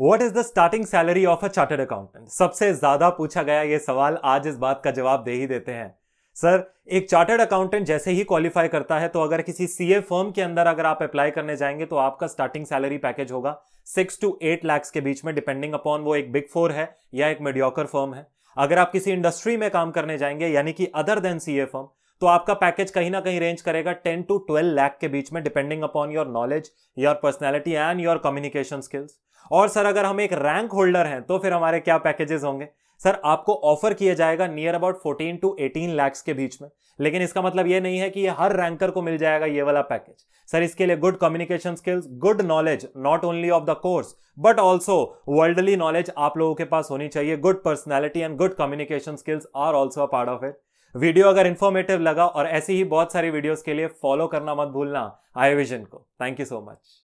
what is the starting salary of a chartered accountant सबसे ज्यादा पूछा गया ये सवाल आज इस बात का जवाब दे ही देते हैं सर एक चार्टर्ड अकाउंटेंट जैसे ही क्वालिफाई करता है तो अगर किसी सी ए फर्म के अंदर अगर आप अप्लाई करने जाएंगे तो आपका स्टार्टिंग सैलरी पैकेज होगा सिक्स टू एट लैक्स के बीच में डिपेंडिंग अपॉन वो एक बिग फोर है या एक मेडियोकर फर्म है अगर आप किसी इंडस्ट्री में काम करने जाएंगे यानी कि other than C A firm तो आपका पैकेज कहीं ना कहीं रेंज करेगा टेन टू ट्वेल्व लैख के बीच में depending upon your knowledge your personality and your communication skills और सर अगर हम एक रैंक होल्डर हैं तो फिर हमारे क्या पैकेजेस होंगे सर आपको ऑफर किया जाएगा नियर अबाउट 14 टू 18 लैक्स के बीच में लेकिन इसका मतलब यह नहीं है कि ये हर रैंकर को मिल जाएगा ये वाला पैकेज सर इसके लिए good communication skills good knowledge not only of the course but also worldly knowledge आप लोगों के पास होनी चाहिए good personality and good communication skills are also a part of it video अगर इन्फॉर्मेटिव लगा और ऐसी ही बहुत सारी वीडियोस के लिए फॉलो करना मत भूलना आई विजन को थैंक यू सो मच